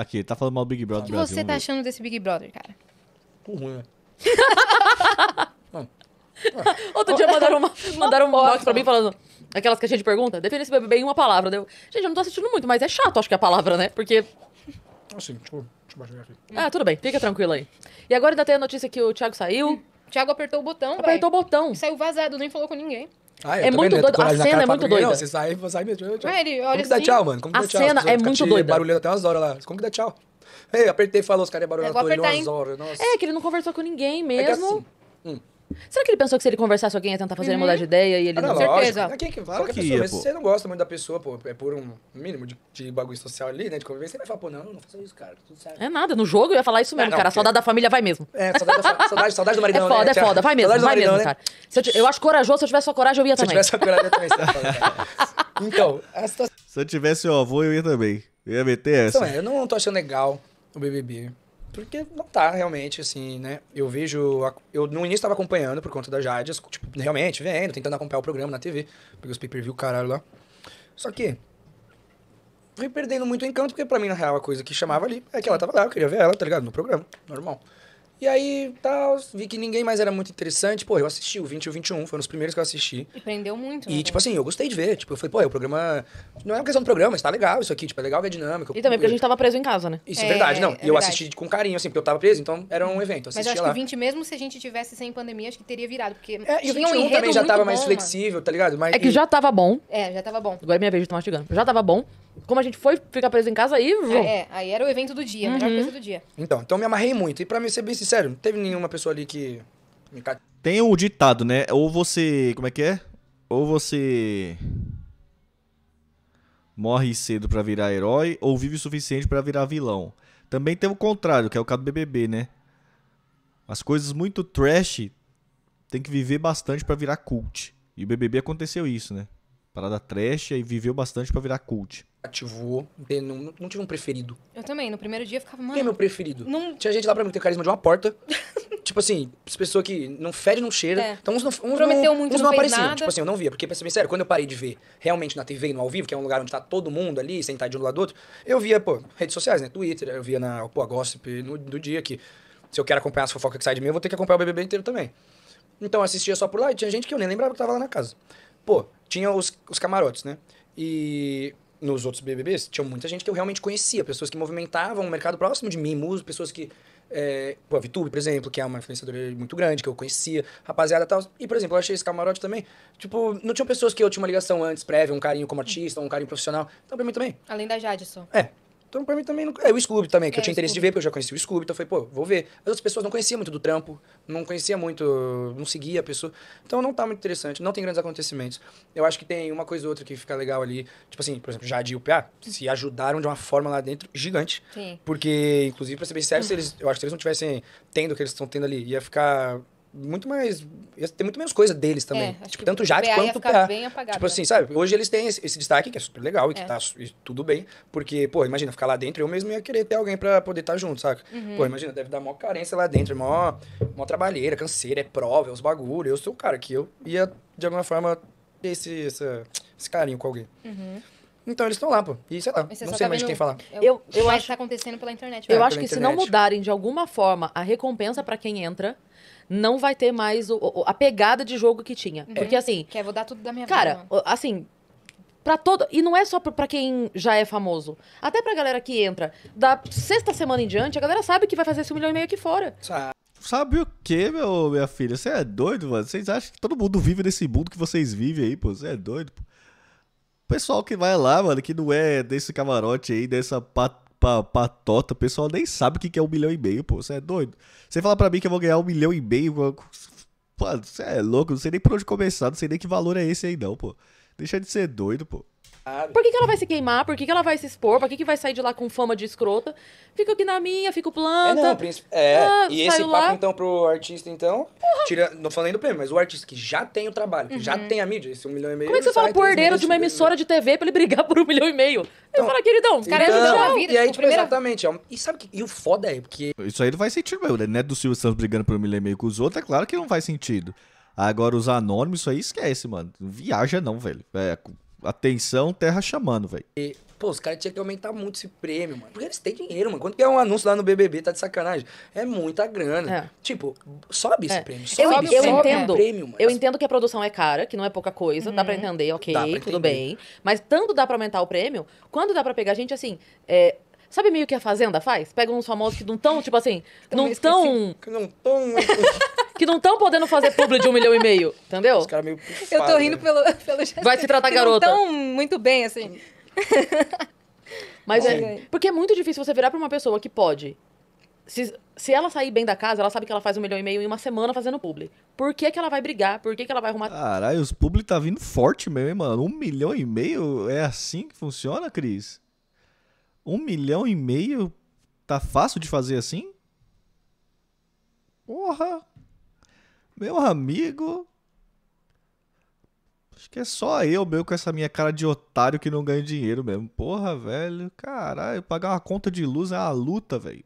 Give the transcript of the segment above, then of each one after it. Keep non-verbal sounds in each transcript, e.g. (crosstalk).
Aqui, tá falando mal do Big Brother O que Brasil, você tá achando desse Big Brother, cara? Por ruim, né? (laughs) Outro dia mandaram uma, mandaram um box pra mim falando aquelas caixinhas de pergunta. Define esse bebê em uma palavra. Deu. Gente, eu não tô assistindo muito, mas é chato, acho que é a palavra, né? Porque. Assim, deixa eu, deixa eu baixar aqui. Ah, tudo bem, fica tranquilo aí. E agora ainda tem a notícia que o Thiago saiu. Thiago apertou o botão, Apertou véio. o botão. Saiu vazado, nem falou com ninguém. Ah, é muito doido. A cena é muito doida. Não, você sai, sai mesmo. Tchau, ele olha Como que assim, dá tchau, mano? Como que dá tchau? cena é muito doida. barulhando até umas horas lá. Como que dá tchau? Ei, apertei e falou, os caras iam barulhando até umas horas. Nossa. É, que ele não conversou com ninguém mesmo. É que é assim, hum. Será que ele pensou que se ele conversasse com alguém ia tentar fazer uhum. ele mudar de ideia e ele ah, não? não certeza. Mas quem é que fala que pessoa, ia, mas se você não gosta muito da pessoa, pô, é por um mínimo de, de bagulho social ali, né? De convivência, você vai falar, pô, não, não faça isso, cara. Tudo certo. É nada, no jogo eu ia falar isso mesmo, é, não, cara. Porque... Saudade da família vai mesmo. É, saudade, (laughs) saudade, saudade do maridão. É foda, né? é foda, vai mesmo, vai maridão, mesmo, né? cara. Eu, eu, acho corajoso, se eu tivesse sua coragem, eu ia também. (laughs) Então, se eu tivesse a coragem, eu também. então, essa. situação... Se eu tivesse o avô, eu ia também. Eu ia meter essa. Então, é, eu não tô achando legal o BBB. Porque não tá realmente, assim, né? Eu vejo. Eu no início tava acompanhando por conta da Jadis tipo, realmente, vendo, tentando acompanhar o programa na TV. Peguei os pay-per-view, caralho lá. Só que. Fui perdendo muito encanto, porque pra mim, na real, a coisa que chamava ali é que ela tava lá, eu queria ver ela, tá ligado? No programa, normal. E aí, tal, vi que ninguém mais era muito interessante. Pô, eu assisti o 20 e o 21, foi um dos primeiros que eu assisti. E prendeu muito. E, né, tipo assim, eu gostei de ver. Tipo, eu falei, pô, é o programa. Não é uma questão do programa, está legal isso aqui. Tipo, é legal ver a dinâmica. E também porque a gente tava preso em casa, né? Isso é, é verdade, não. É, e eu verdade. assisti com carinho, assim, porque eu tava preso, então era um evento. Mas eu acho lá. que 20, mesmo se a gente tivesse sem pandemia, acho que teria virado. Porque é, e o 21 um também já tava bom, mais flexível, tá ligado? Mas, é que e... já tava bom. É, já tava bom. Agora é minha vez de tô mastigando. Já tava bom como a gente foi ficar preso em casa, aí. É, é, aí era o evento do dia, a melhor uhum. coisa do dia. Então, então me amarrei muito. E pra mim ser bem sincero, não teve nenhuma pessoa ali que me Tem o ditado, né? Ou você. Como é que é? Ou você. Morre cedo para virar herói, ou vive o suficiente para virar vilão. Também tem o contrário, que é o caso do BBB, né? As coisas muito trash tem que viver bastante para virar cult. E o BBB aconteceu isso, né? Parada trash e viveu bastante para virar cult. Ativou. Não, não tive um preferido. Eu também. No primeiro dia eu ficava, mano... Quem é meu preferido? Não... Tinha gente lá pra mim que tem o carisma de uma porta. (laughs) tipo assim, as pessoas que não fede, não cheira. É. Então uns não, uns Prometeu não, muito, uns não, não apareciam. Nada. Tipo assim, eu não via. Porque, pra ser bem sério, quando eu parei de ver realmente na TV e no ao vivo, que é um lugar onde tá todo mundo ali, sentado de um lado do outro, eu via, pô, redes sociais, né? Twitter, eu via na, pô, a Gossip no, do dia que... Se eu quero acompanhar as fofocas que saem de mim, eu vou ter que acompanhar o BBB inteiro também. Então eu assistia só por lá e tinha gente que eu nem lembrava que tava lá na casa. Pô, tinha os, os camarotes, né? E nos outros BBBs, tinha muita gente que eu realmente conhecia, pessoas que movimentavam o mercado próximo de mim, musos, pessoas que. É, pô, a Vitube, por exemplo, que é uma influenciadora muito grande, que eu conhecia, rapaziada e tal. E, por exemplo, eu achei esse camarote também. Tipo, não tinha pessoas que eu tinha uma ligação antes prévia, um carinho como artista, um carinho profissional. Então, pra mim também. Além da Jadson. É. Então, pra mim também. Não... É o Scooby também, que é, eu tinha interesse Scooby. de ver, porque eu já conhecia o Scooby, então eu falei, pô, vou ver. As outras pessoas não conheciam muito do trampo, não conhecia muito, não seguia a pessoa. Então não tá muito interessante, não tem grandes acontecimentos. Eu acho que tem uma coisa ou outra que fica legal ali. Tipo assim, por exemplo, Jadi e o PA se ajudaram de uma forma lá dentro gigante. Sim. Porque, inclusive, pra ser bem sério, se eles, eu acho que se eles não tivessem tendo o que eles estão tendo ali, ia ficar muito mais. Ia ter muito menos coisa deles também. É, tipo, tanto já quanto o PA. Bem apagado, tipo assim, né? sabe? Hoje eles têm esse, destaque que é super legal e que é. tá e tudo bem. Porque, pô, imagina, ficar lá dentro, eu mesmo ia querer ter alguém pra poder estar tá junto, saca? Uhum. Pô, imagina, deve dar maior carência lá dentro, mó, maior trabalheira, canseira, é prova, é os bagulho. Eu sou o cara que eu ia, de alguma forma, ter esse, esse carinho com alguém. Uhum. Então eles estão lá, pô. E sei lá, você não sei tá mais vendo- quem falar. É eu, eu acho que tá acontecendo pela internet. Eu é, acho que se não mudarem de alguma forma a recompensa pra quem entra, não vai ter mais o- o- a pegada de jogo que tinha. Uhum. Porque assim, quer vou dar tudo da minha Cara, vida. assim, pra todo. E não é só pra- quem já é famoso. Até pra galera que entra. Da sexta semana em diante, a galera sabe que vai fazer esse milhão e meio aqui fora. Sabe? o que, meu, minha filha? Você é doido, mano? Vocês acham que todo mundo vive nesse mundo que vocês vivem aí, pô? Você é doido, pô pessoal que vai lá, mano, que não é desse camarote aí, dessa pat pa, patota, o pessoal nem sabe o que é um milhão e meio, pô. Você é doido? Você fala pra mim que eu vou ganhar um milhão e meio. Mano, você é louco, não sei nem por onde começar, não sei nem que valor é esse aí, não, pô. Deixa de ser doido, pô. Por que, que ela vai se queimar? Por que, que ela vai se expor? Por que, que vai sair de lá com fama de escrota? Fico aqui na minha, fico planta. É, não, príncipe, é. Ah, e esse papo, então, pro artista, então. Porra. Tira, não falando do prêmio, mas o artista que já tem o trabalho, que uhum. já tem a mídia, esse um milhão e meio. Como é que você fala pro herdeiro de uma emissora de TV pra ele brigar (laughs) por um milhão e meio? Então, eu falo, queridão, os caras é então, ajudam a vida. E aí, tipo, primeira... exatamente. É um... E sabe que. E o foda é porque. Isso aí não faz sentido, meu. Né? É do Silvio Santos brigando por um milhão e meio com os outros, é claro que não faz sentido. Agora, os anônimos, isso aí esquece, mano. Não viaja não, velho. É, atenção, terra chamando, velho. E... Pô, os caras tinham que aumentar muito esse prêmio, mano. Porque eles têm dinheiro, mano. Quando que é um anúncio lá no BBB, tá de sacanagem. É muita grana. É. Tipo, sobe esse é. prêmio. Sobe, eu, eu entendo, prêmio, mano. Eu entendo que a produção é cara, que não é pouca coisa. Uhum. Dá pra uhum. entender, ok, pra entender. tudo bem. Mas tanto dá pra aumentar o prêmio, quando dá pra pegar gente, assim... É, sabe meio que a Fazenda faz? Pega uns famosos que não tão, tipo assim... não tão... Que não tão... Né? (laughs) que não estão podendo fazer publi de um milhão e meio, (laughs) entendeu? Os caras meio pufado, Eu tô rindo né? pelo, pelo Vai se tratar garota. Não tão muito bem, assim. Mas é. Porque é muito difícil você virar pra uma pessoa que pode. Se, se ela sair bem da casa, ela sabe que ela faz um milhão e meio em uma semana fazendo publi. Por que, que ela vai brigar? Por que, que ela vai arrumar. Caralho, os publi tá vindo forte mesmo, hein, mano? Um milhão e meio é assim que funciona, Cris? Um milhão e meio tá fácil de fazer assim? Porra! Meu amigo. Acho que é só eu meu com essa minha cara de otário que não ganha dinheiro mesmo. Porra, velho. Caralho, pagar uma conta de luz é uma luta, velho.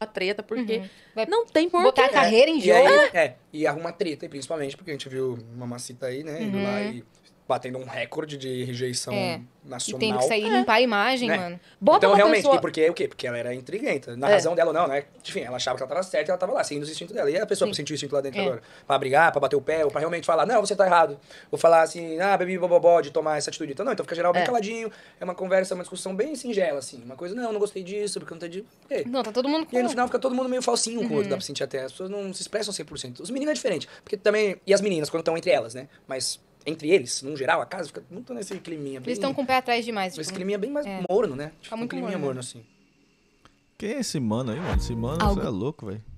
A treta, porque uhum. Vai não tem porquê. Botar a carreira em jogo. E, aí, é, e arruma treta, principalmente, porque a gente viu uma macita aí, né? uhum. lá e batendo um recorde de rejeição é. nacional. E que sair é. limpar a imagem, né? mano. Bota então, realmente, pessoa... e porque o quê? Porque ela era intrigante. Na é. razão dela ou não, né? Enfim, ela achava que ela tava certa e ela tava lá, seguindo o instintos dela. E a pessoa sentiu o instinto lá dentro é. agora. Pra brigar, pra bater o pé, ou pra realmente falar, não, você tá errado. Ou falar assim, ah, bebi bobobó, de tomar essa atitude. Então, não, então fica geral bem é. caladinho. É uma conversa, uma discussão bem singela, assim. Uma coisa, não, não gostei disso, porque não tá de... Ei. Não, tá todo mundo com... E aí, no final fica todo mundo meio falsinho uhum. com o outro, uhum. dá pra sentir até. As pessoas não se expressam 100%. Os meninos é diferente. Porque também... E as meninas, quando estão entre elas, né? Mas entre eles, num geral, a casa fica muito nesse climinha. Bem, eles estão com o pé atrás demais. Tipo, esse né? climinha bem mais é. morno, né? Tá tipo, tá muito um climinha morno, morno assim. Quem é esse mano aí, mano? Esse mano Algo... é louco, velho.